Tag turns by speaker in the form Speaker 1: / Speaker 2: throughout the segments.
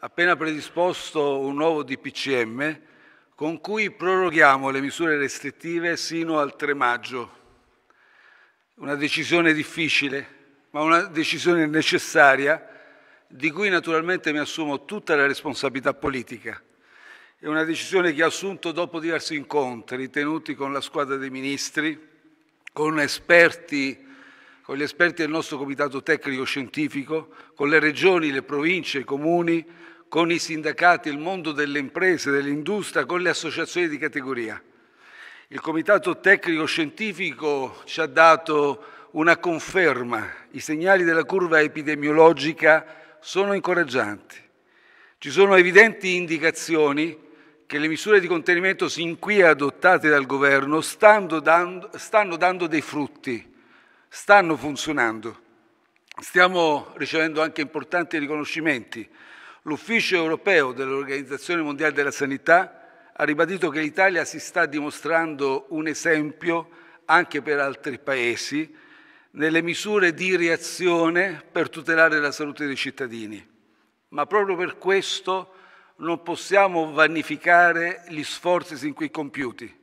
Speaker 1: appena predisposto un nuovo DPCM con cui proroghiamo le misure restrittive sino al 3 maggio. Una decisione difficile, ma una decisione necessaria di cui naturalmente mi assumo tutta la responsabilità politica. È una decisione che ho assunto dopo diversi incontri tenuti con la squadra dei ministri, con esperti con gli esperti del nostro comitato tecnico scientifico, con le regioni, le province, i comuni, con i sindacati, il mondo delle imprese, dell'industria, con le associazioni di categoria. Il comitato tecnico scientifico ci ha dato una conferma, i segnali della curva epidemiologica sono incoraggianti. Ci sono evidenti indicazioni che le misure di contenimento sin qui adottate dal governo stanno dando, stanno dando dei frutti stanno funzionando. Stiamo ricevendo anche importanti riconoscimenti. L'Ufficio europeo dell'Organizzazione Mondiale della Sanità ha ribadito che l'Italia si sta dimostrando un esempio anche per altri paesi nelle misure di reazione per tutelare la salute dei cittadini. Ma proprio per questo non possiamo vanificare gli sforzi sin qui compiuti.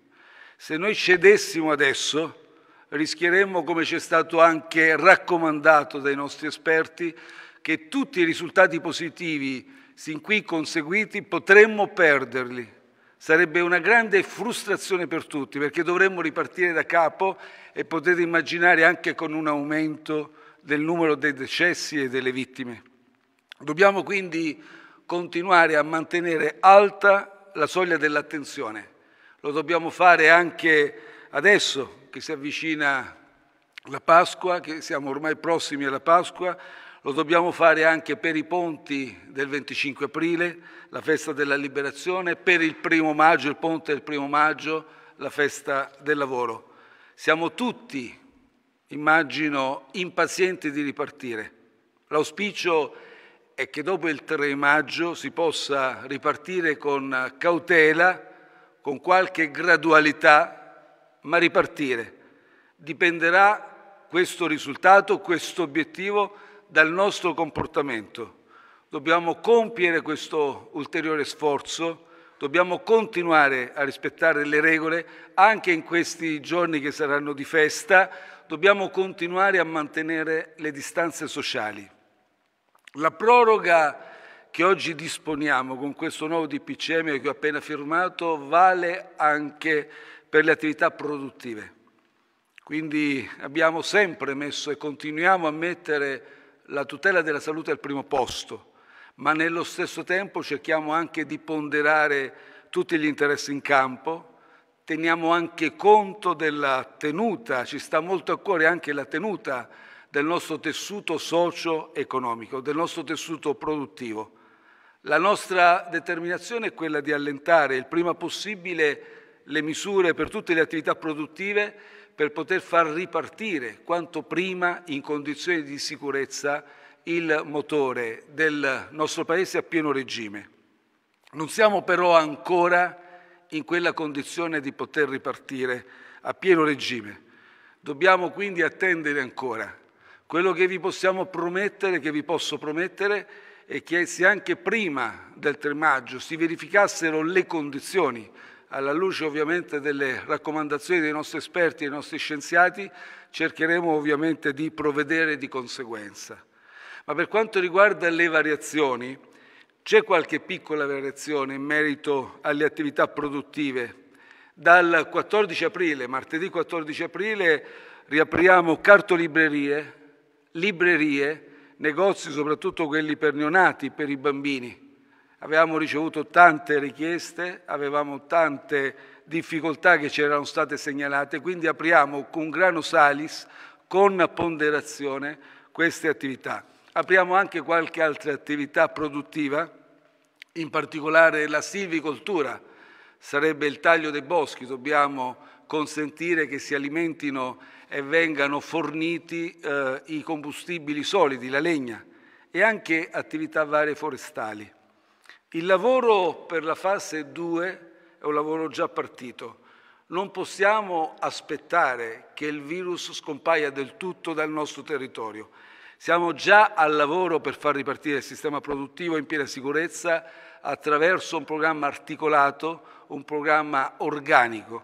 Speaker 1: Se noi cedessimo adesso, rischieremmo, come ci è stato anche raccomandato dai nostri esperti, che tutti i risultati positivi sin qui conseguiti potremmo perderli. Sarebbe una grande frustrazione per tutti perché dovremmo ripartire da capo e potete immaginare anche con un aumento del numero dei decessi e delle vittime. Dobbiamo quindi continuare a mantenere alta la soglia dell'attenzione. Lo dobbiamo fare anche Adesso che si avvicina la Pasqua, che siamo ormai prossimi alla Pasqua, lo dobbiamo fare anche per i ponti del 25 aprile, la festa della liberazione, per il primo maggio, il ponte del primo maggio, la festa del lavoro. Siamo tutti, immagino, impazienti di ripartire. L'auspicio è che dopo il 3 maggio si possa ripartire con cautela, con qualche gradualità, ma ripartire. Dipenderà questo risultato, questo obiettivo dal nostro comportamento. Dobbiamo compiere questo ulteriore sforzo, dobbiamo continuare a rispettare le regole anche in questi giorni che saranno di festa, dobbiamo continuare a mantenere le distanze sociali. La proroga che oggi disponiamo con questo nuovo DPCM che ho appena firmato vale anche per le attività produttive. Quindi abbiamo sempre messo e continuiamo a mettere la tutela della salute al primo posto, ma nello stesso tempo cerchiamo anche di ponderare tutti gli interessi in campo, teniamo anche conto della tenuta, ci sta molto a cuore anche la tenuta del nostro tessuto socio-economico, del nostro tessuto produttivo. La nostra determinazione è quella di allentare il prima possibile le misure per tutte le attività produttive per poter far ripartire quanto prima in condizioni di sicurezza il motore del nostro Paese a pieno regime. Non siamo però ancora in quella condizione di poter ripartire a pieno regime. Dobbiamo quindi attendere ancora. Quello che vi possiamo promettere, che vi posso promettere, è che se anche prima del 3 maggio si verificassero le condizioni alla luce ovviamente delle raccomandazioni dei nostri esperti e dei nostri scienziati, cercheremo ovviamente di provvedere di conseguenza. Ma per quanto riguarda le variazioni, c'è qualche piccola variazione in merito alle attività produttive. Dal 14 aprile, martedì 14 aprile, riapriamo cartolibrerie, librerie, negozi soprattutto quelli per neonati, per i bambini Avevamo ricevuto tante richieste, avevamo tante difficoltà che ci erano state segnalate, quindi apriamo con grano salis, con ponderazione, queste attività. Apriamo anche qualche altra attività produttiva, in particolare la silvicoltura, sarebbe il taglio dei boschi, dobbiamo consentire che si alimentino e vengano forniti eh, i combustibili solidi, la legna e anche attività varie forestali. Il lavoro per la fase 2 è un lavoro già partito. Non possiamo aspettare che il virus scompaia del tutto dal nostro territorio. Siamo già al lavoro per far ripartire il sistema produttivo in piena sicurezza attraverso un programma articolato, un programma organico.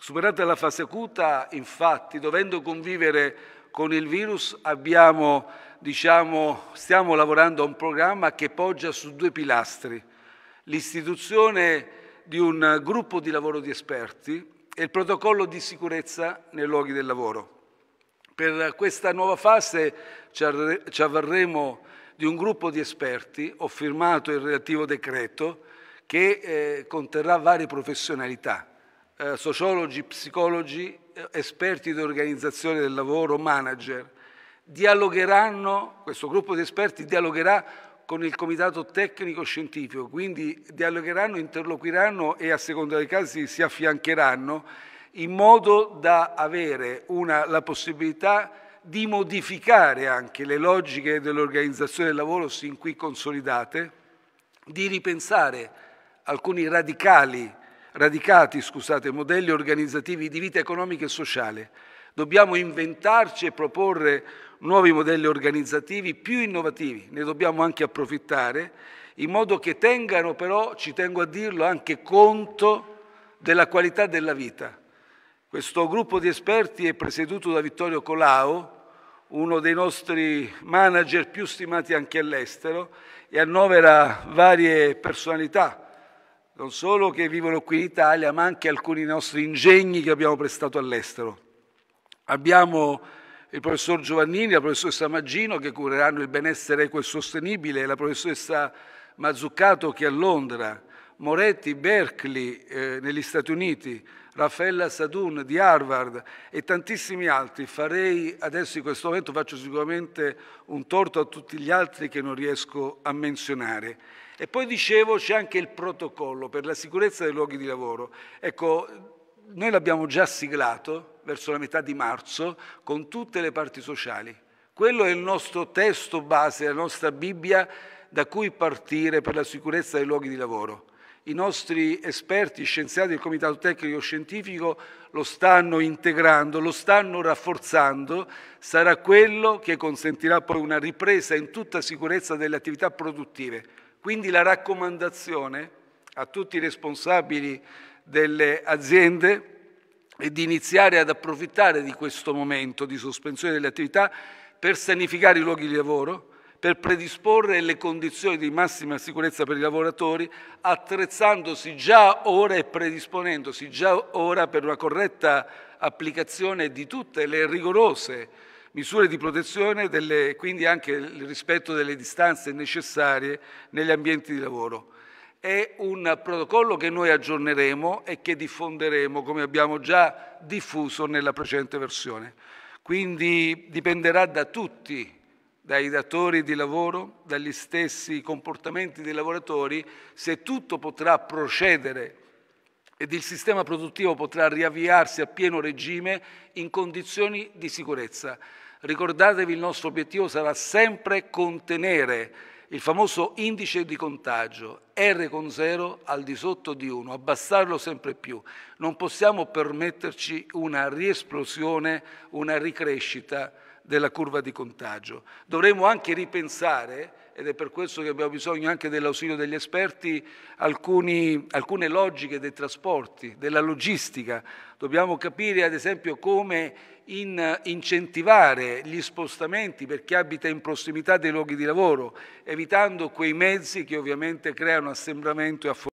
Speaker 1: Superata la fase acuta, infatti, dovendo convivere con il virus abbiamo, diciamo, stiamo lavorando a un programma che poggia su due pilastri, l'istituzione di un gruppo di lavoro di esperti e il protocollo di sicurezza nei luoghi del lavoro. Per questa nuova fase ci avverremo di un gruppo di esperti, ho firmato il relativo decreto, che eh, conterrà varie professionalità, eh, sociologi, psicologi, eh, esperti di organizzazione del lavoro, manager, dialogheranno, questo gruppo di esperti dialogherà con il comitato tecnico scientifico, quindi dialogheranno, interloquiranno e a seconda dei casi si affiancheranno in modo da avere una, la possibilità di modificare anche le logiche dell'organizzazione del lavoro sin qui consolidate, di ripensare alcuni radicali radicati scusate, modelli organizzativi di vita economica e sociale. Dobbiamo inventarci e proporre nuovi modelli organizzativi più innovativi, ne dobbiamo anche approfittare, in modo che tengano però, ci tengo a dirlo, anche conto della qualità della vita. Questo gruppo di esperti è presieduto da Vittorio Colau, uno dei nostri manager più stimati anche all'estero, e annovera varie personalità non solo che vivono qui in Italia, ma anche alcuni nostri ingegni che abbiamo prestato all'estero. Abbiamo il professor Giovannini, la professoressa Maggino che cureranno il benessere equo e sostenibile, la professoressa Mazzuccato che è a Londra, Moretti, Berkeley eh, negli Stati Uniti, Raffaella Sadun di Harvard e tantissimi altri. Farei adesso in questo momento faccio sicuramente un torto a tutti gli altri che non riesco a menzionare. E poi dicevo c'è anche il protocollo per la sicurezza dei luoghi di lavoro. Ecco, noi l'abbiamo già siglato verso la metà di marzo con tutte le parti sociali. Quello è il nostro testo base, la nostra Bibbia da cui partire per la sicurezza dei luoghi di lavoro. I nostri esperti, scienziati del Comitato Tecnico Scientifico lo stanno integrando, lo stanno rafforzando, sarà quello che consentirà poi una ripresa in tutta sicurezza delle attività produttive. Quindi la raccomandazione a tutti i responsabili delle aziende è di iniziare ad approfittare di questo momento di sospensione delle attività per sanificare i luoghi di lavoro, per predisporre le condizioni di massima sicurezza per i lavoratori, attrezzandosi già ora e predisponendosi già ora per una corretta applicazione di tutte le rigorose misure di protezione e quindi anche il rispetto delle distanze necessarie negli ambienti di lavoro. È un protocollo che noi aggiorneremo e che diffonderemo come abbiamo già diffuso nella precedente versione. Quindi dipenderà da tutti dai datori di lavoro, dagli stessi comportamenti dei lavoratori, se tutto potrà procedere ed il sistema produttivo potrà riavviarsi a pieno regime in condizioni di sicurezza. Ricordatevi, il nostro obiettivo sarà sempre contenere il famoso indice di contagio, R con 0 al di sotto di 1, abbassarlo sempre più. Non possiamo permetterci una riesplosione, una ricrescita della curva di contagio. Dovremmo anche ripensare, ed è per questo che abbiamo bisogno anche dell'ausilio degli esperti, alcuni, alcune logiche dei trasporti, della logistica. Dobbiamo capire ad esempio come in incentivare gli spostamenti per chi abita in prossimità dei luoghi di lavoro, evitando quei mezzi che ovviamente creano assembramento e affollamento.